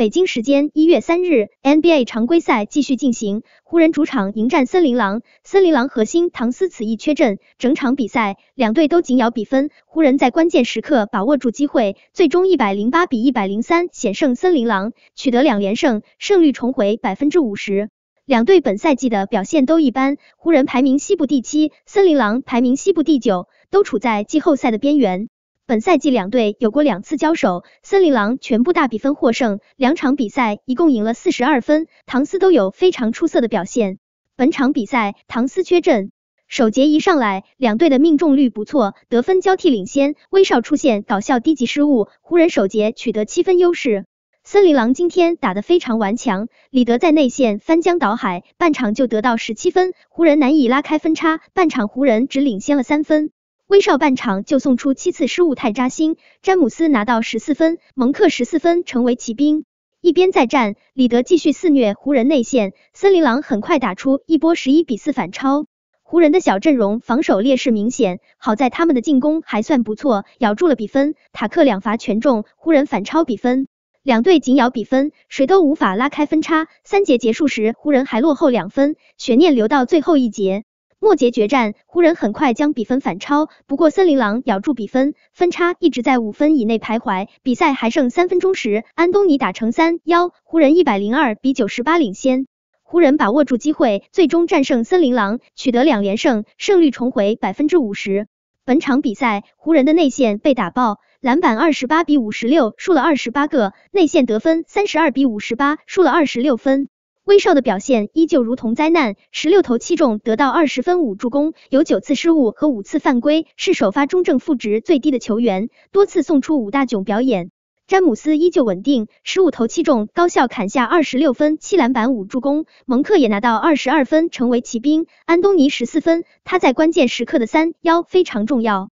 北京时间一月三日，NBA 常规赛继续进行，湖人主场迎战森林狼，森林狼核心唐斯此役缺阵，整场比赛两队都紧咬比分，湖人在关键时刻把握住机会，最终一百零八比一百零三险胜森林狼，取得两连胜，胜率重回百分之五十。两队本赛季的表现都一般，湖人排名西部第七，森林狼排名西部第九，都处在季后赛的边缘。本赛季两队有过两次交手，森林狼全部大比分获胜，两场比赛一共赢了四十二分，唐斯都有非常出色的表现。本场比赛唐斯缺阵，首节一上来，两队的命中率不错，得分交替领先。威少出现搞笑低级失误，湖人首节取得七分优势。森林狼今天打得非常顽强，李德在内线翻江倒海，半场就得到十七分，湖人难以拉开分差，半场湖人只领先了三分。威少半场就送出七次失误太扎心，詹姆斯拿到十四分，蒙克十四分成为骑兵。一边再战，里德继续肆虐湖人内线，森林狼很快打出一波十一比四反超。湖人的小阵容防守劣势明显，好在他们的进攻还算不错，咬住了比分。塔克两罚全中，湖人反超比分，两队紧咬比分，谁都无法拉开分差。三节结束时，湖人还落后两分，悬念留到最后一节。末节决战，湖人很快将比分反超。不过森林狼咬住比分，分差一直在五分以内徘徊。比赛还剩三分钟时，安东尼打成三幺，湖人一百零二比九十八领先。湖人把握住机会，最终战胜森林狼，取得两连胜，胜率重回百分之五十。本场比赛，湖人的内线被打爆，篮板二十八比五十六输了二十八个，内线得分三十二比五十八输了二十六分。威少的表现依旧如同灾难，十六投七中得到二十分五助攻，有九次失误和五次犯规，是首发中正负值最低的球员，多次送出五大囧表演。詹姆斯依旧稳定，十五投七中高效砍下二十六分七篮板五助攻，蒙克也拿到二十二分，成为奇兵。安东尼十四分，他在关键时刻的三幺非常重要。